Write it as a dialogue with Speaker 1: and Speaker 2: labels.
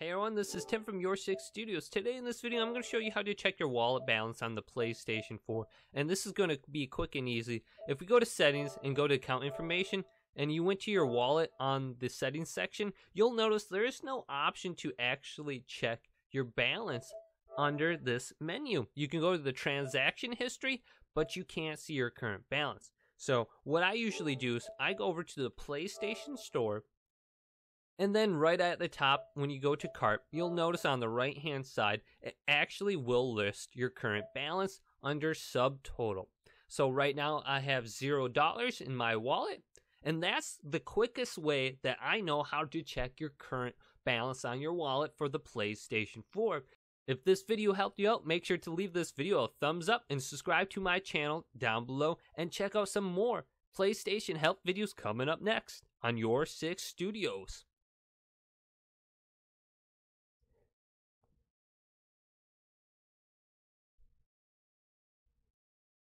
Speaker 1: Hey everyone, this is Tim from Your Six Studios. Today in this video, I'm going to show you how to check your wallet balance on the PlayStation 4. And this is going to be quick and easy. If we go to settings and go to account information, and you went to your wallet on the settings section, you'll notice there is no option to actually check your balance under this menu. You can go to the transaction history, but you can't see your current balance. So what I usually do is I go over to the PlayStation Store and then right at the top, when you go to cart, you'll notice on the right hand side, it actually will list your current balance under subtotal. So right now I have zero dollars in my wallet. And that's the quickest way that I know how to check your current balance on your wallet for the PlayStation 4. If this video helped you out, make sure to leave this video a thumbs up and subscribe to my channel down below and check out some more PlayStation help videos coming up next on Your 6 Studios.